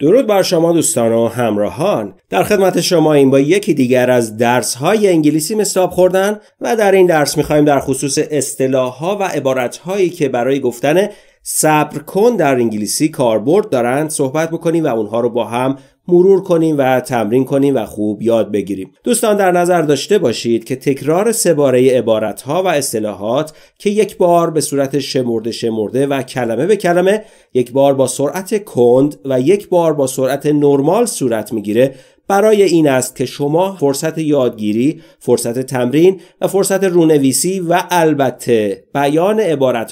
درود بر شما دوستان و همراهان در خدمت شما این با یکی دیگر از درس های انگلیسی مستاب خوردن و در این درس میخواییم در خصوص اصطلاح ها و عبارت هایی که برای گفتن صبر کن در انگلیسی کاربرد دارند صحبت بکنیم و اونها رو با هم مرور کنیم و تمرین کنیم و خوب یاد بگیریم دوستان در نظر داشته باشید که تکرار سه باره عبارت ها و اصطلاحات که یک بار به صورت شمرده شمرده و کلمه به کلمه یک بار با سرعت کند و یک بار با سرعت نرمال صورت میگیره برای این است که شما فرصت یادگیری، فرصت تمرین و فرصت رونویسی و البته بیان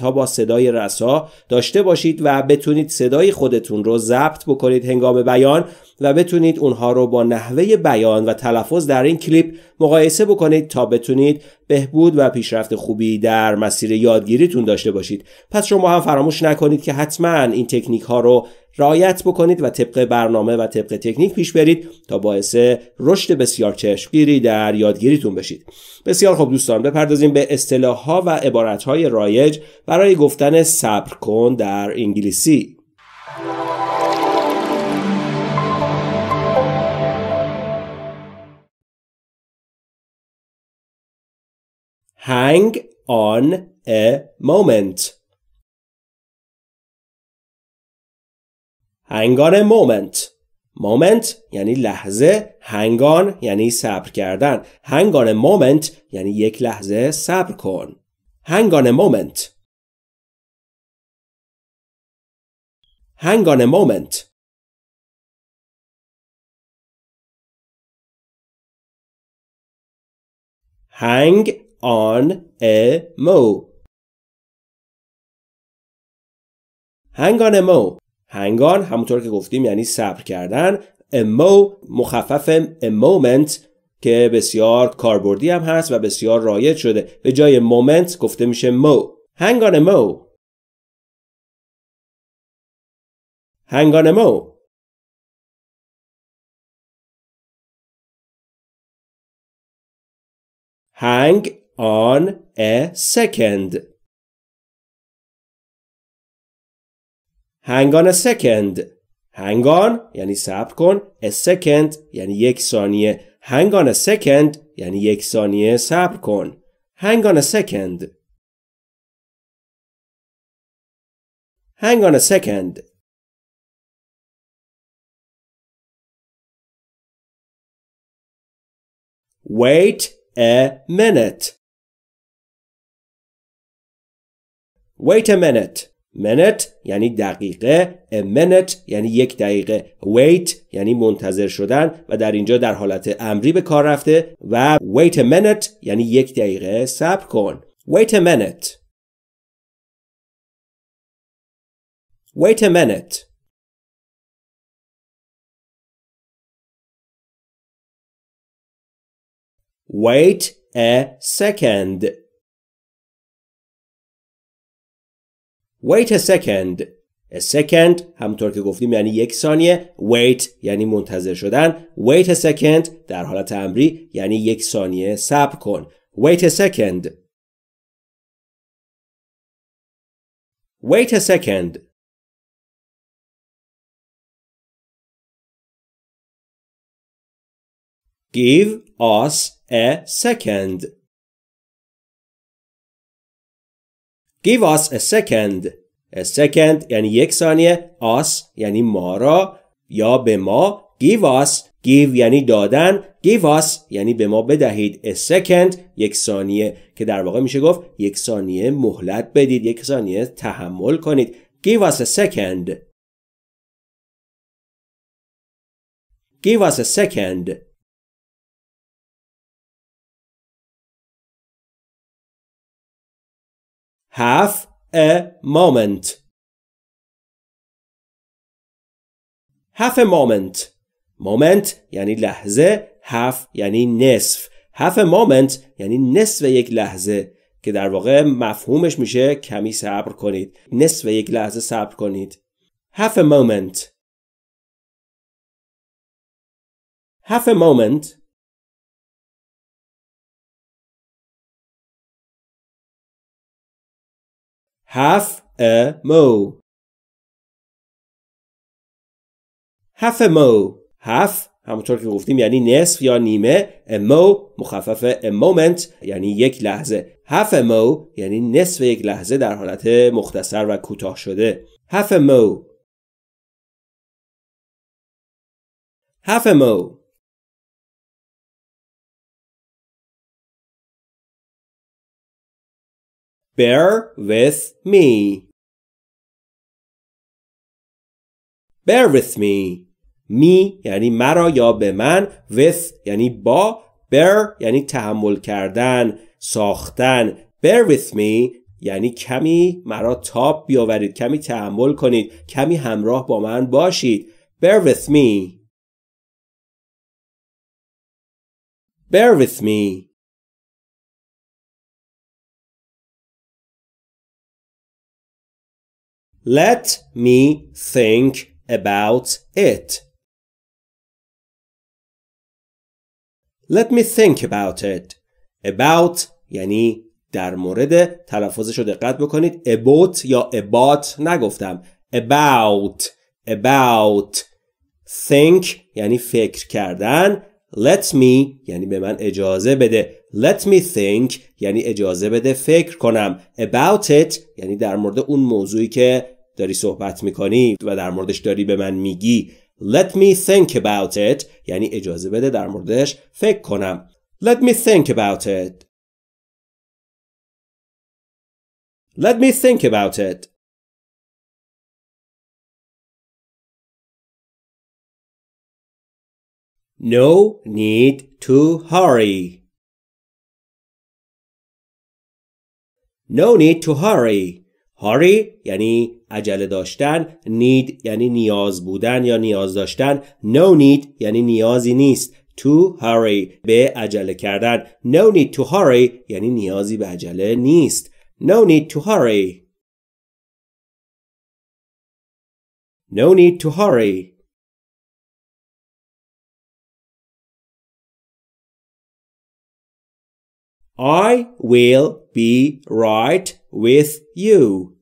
ها با صدای رسا داشته باشید و بتونید صدای خودتون رو ضبط بکنید هنگام بیان و بتونید اونها رو با نحوه بیان و تلفظ در این کلیپ مقایسه بکنید تا بتونید بهبود و پیشرفت خوبی در مسیر یادگیریتون داشته باشید پس شما هم فراموش نکنید که حتما این تکنیک ها رو رعایت بکنید و طبق برنامه و طبق تکنیک پیش برید تا باعث رشد بسیار چشمگیری در یادگیریتون بشید بسیار خوب دوستان بپردازیم به اصطلاح ها و عبارت های رایج برای گفتن صبر کن در انگلیسی hang on a moment. hang on a moment. moment یعنی لحظه Hang on یعنی صبر کردن Hang on a moment یعنی یک لحظه صبر کن Hang on a moment Hang on a moment hang on a mow hang on هنگان همونطور که گفتیم یعنی صبر کردن a mow مخفف a که بسیار کاربردی هم هست و بسیار رایج شده به جای moment گفته میشه مو hang on a mow hang on a second. hang on a second hang on یعنی صبر کن a second یعنی یک ثانیه hang on a second یعنی یک ثانیه صبر کن hang on a second hang on a second wait a minute Wait a minute. Minute یعنی دقیقه a minute یعنی یک دقیقه wait یعنی منتظر شدن و در اینجا در حالت امری به کار رفته و wait a minute یعنی یک دقیقه صبر کن wait a minute wait a minute wait a second wait a second a second همونطور که گفتیم یعنی یک ثانیه wait یعنی منتظر شدن wait a second در حالت امری یعنی یک ثانیه صبر کن wait a second wait a second give us a second Give us a second. A second یعنی یک ثانیه. Us یعنی ما را یا به ما. Give us. Give یعنی دادن. Give us یعنی به ما بدهید. A second یک ثانیه که در واقع میشه گفت یک ثانیه مهلت بدید. یک ثانیه تحمل کنید. Give us a second. Give us a second. Have a moment. Half a moment. moment یعنی لحظه. Half یعنی نصف. a moment یعنی نصف یک لحظه که در واقع مفهومش میشه کمی صبر کنید. نصف یک لحظه صبر کنید. Half a moment. Half a moment. half a mo half a mo half همونطور که گفتیم یعنی نصف یا نیمه a mo مخفف a moment یعنی یک لحظه half a mo یعنی نصف یک لحظه در حالت مختصر و کوتاه شده half a mo half a mo Bear with me. Bear with me. می یعنی مرا یا به من with یعنی با bear یعنی تحمل کردن ساختن bear with me یعنی کمی مرا تاپ بیاورید کمی تحمل کنید کمی همراه با من باشید bear with me bear with me Let me think about it. Let me think about it. About یعنی در مورد تلفظش رو دقت بکنید about یا about نگفتم about about think یعنی فکر کردن let me یعنی به من اجازه بده let me think یعنی اجازه بده فکر کنم about it یعنی در مورد اون موضوعی که داری صحبت میکنی و در موردش داری به من میگی Let me think about it یعنی اجازه بده در موردش فکر کنم Let me think about it Let me think about it No need to hurry. No need to hurry. هاری یعنی عجله داشتن نید یعنی نیاز بودن یا نیاز داشتن no نید یعنی نیازی نیست to hurry به عجله کردن نو نید to hurry یعنی نیازی به عجله نیست نو نید to hurry نو نید to hurry I will be right with you.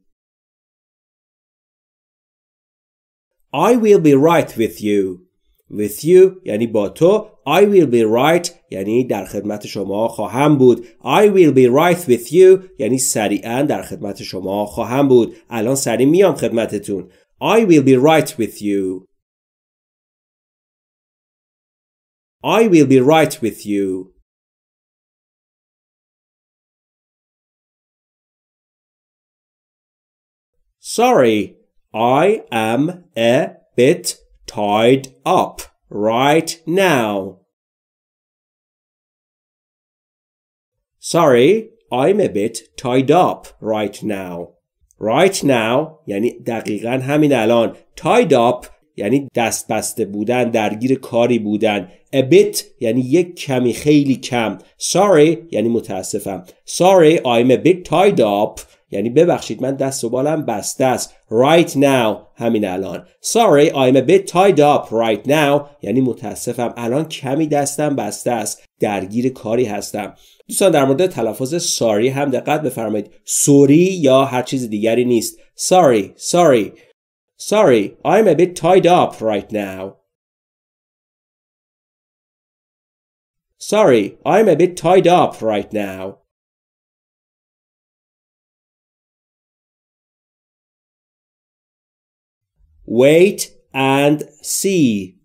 I will be right with you. With you یعنی با تو I will be right یعنی در خدمت شما خواهم بود I will be right with you یعنی سریعا در خدمت شما خواهم بود الان سریع میام خدمتتون I will be right with you I will be right with you Sorry, I am a bit tied up right now. Sorry, I'm a bit tied up right now. Right now یعنی دقیقا همین الان. Tied up یعنی دست بسته بودن درگیر کاری بودن a bit یعنی یک کمی خیلی کم sorry یعنی متاسفم sorry I'm a bit tied up یعنی ببخشید من دست و بالم بسته است right now همین الان sorry I'm a bit tied up right now یعنی متاسفم الان کمی دستم بسته است درگیر کاری هستم دوستان در مورد تلفظ Sorry هم دقت بفرمایید سوری یا هر چیز دیگری نیست sorry sorry sorry I'm a bit tied up right now sorry I'm a bit tied up right now Wait and see.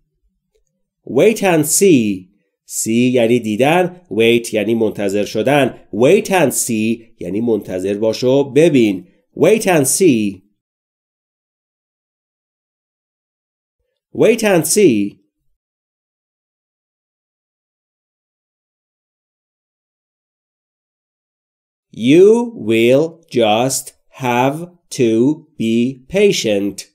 Wait and see. see یعنی دیدن. Wait یعنی منتظر شدن. Wait and see یعنی منتظر باش و ببین. Wait and see. Wait and see. You will just have to be patient.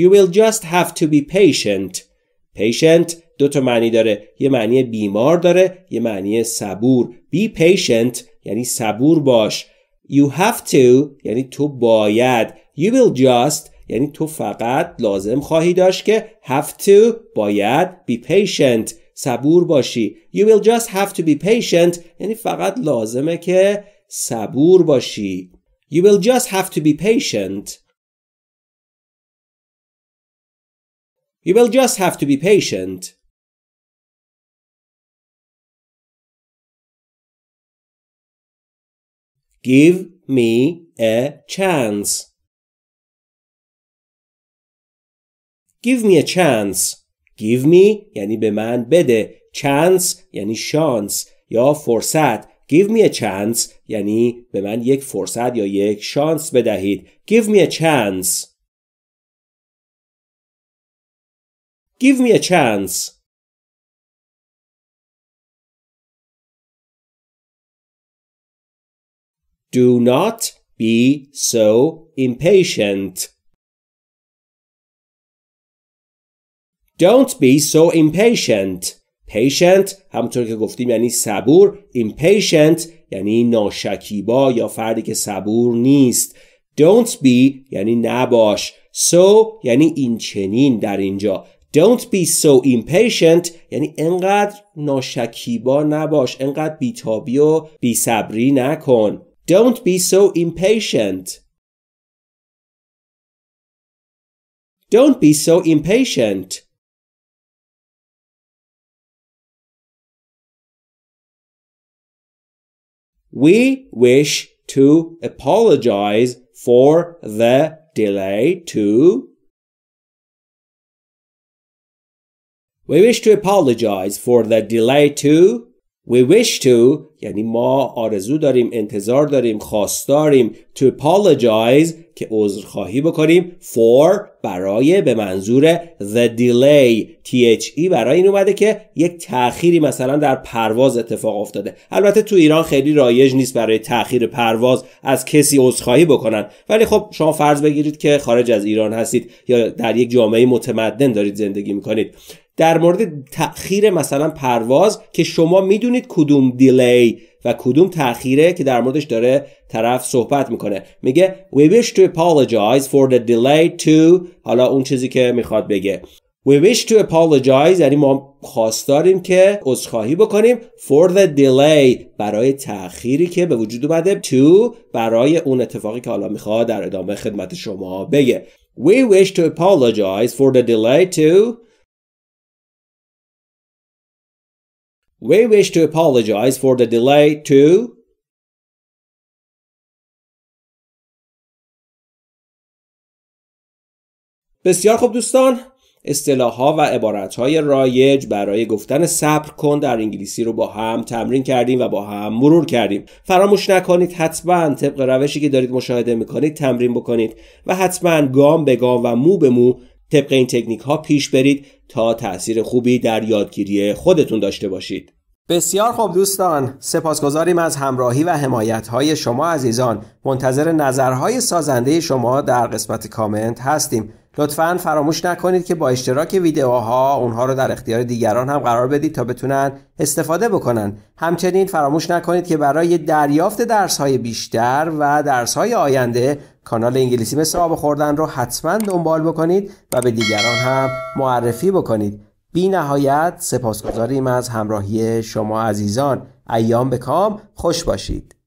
You will just have to be patient. Patient دو تا معنی داره یه معنی بیمار داره یه معنی صبور be patient یعنی صبور باش you have to یعنی تو باید you will just یعنی تو فقط لازم خواهی داشت که have to باید be patient صبور باشی you will just have to be patient یعنی فقط لازمه که صبور باشی you will just have to be patient You will just have to be patient. Give me a chance. Give me a chance. Give me یعنی به من بده. Chance یعنی شانس یا فرصت. Give me a chance یعنی به من یک فرصت یا یک شانس بدهید. Give me a chance. Give me a chance. Do not be so impatient. Don't be so impatient. patient همطور که گفتیم یعنی صبور impatient یعنی ناشکیبا یا فردی که صبور نیست don't be یعنی نباش so یعنی این چنین در اینجا don't be so impatient یعنی انقدر ناشکیبا نباش انقدر بیتابی و بیصبری نکن Don't be so impatient Don't be so impatient We wish to apologize for the delay to We wish to apologize for the delay to We wish to یعنی ما آرزو داریم انتظار داریم خواست داریم To apologize که عذرخواهی بکنیم For برای به منظور The delay THE برای این اومده که یک تأخیری مثلا در پرواز اتفاق افتاده البته تو ایران خیلی رایج نیست برای تأخیر پرواز از کسی عذرخواهی بکنن ولی خب شما فرض بگیرید که خارج از ایران هستید یا در یک جامعه متمدن دارید زندگی میکنید در مورد تأخیر مثلا پرواز که شما میدونید کدوم دیلی و کدوم تاخیره که در موردش داره طرف صحبت میکنه میگه we wish to apologize for the delay to حالا اون چیزی که میخواد بگه We wish to apologize یعنی ما خواستاریم که عذرخواهی بکنیم for the delay برای تأخیری که به وجود اومده to برای اون اتفاقی که حالا میخواد در ادامه خدمت شما بگه We wish to apologize for the delay to We wish to apologize for the delay to بسیار خوب دوستان اصطلاح ها و عبارت های رایج برای گفتن صبر کن در انگلیسی رو با هم تمرین کردیم و با هم مرور کردیم فراموش نکنید حتما طبق روشی که دارید مشاهده میکنید تمرین بکنید و حتما گام به گام و مو به مو طبق این تکنیک ها پیش برید تا تاثیر خوبی در یادگیری خودتون داشته باشید بسیار خوب دوستان سپاسگزاریم از همراهی و حمایت های شما عزیزان منتظر نظرهای سازنده شما در قسمت کامنت هستیم لطفا فراموش نکنید که با اشتراک ویدیوها اونها رو در اختیار دیگران هم قرار بدید تا بتونن استفاده بکنن همچنین فراموش نکنید که برای دریافت درس های بیشتر و درس های آینده کانال انگلیسی مثل آب خوردن رو حتما دنبال بکنید و به دیگران هم معرفی بکنید بی نهایت سپاسگزاریم از همراهی شما عزیزان ایام به کام خوش باشید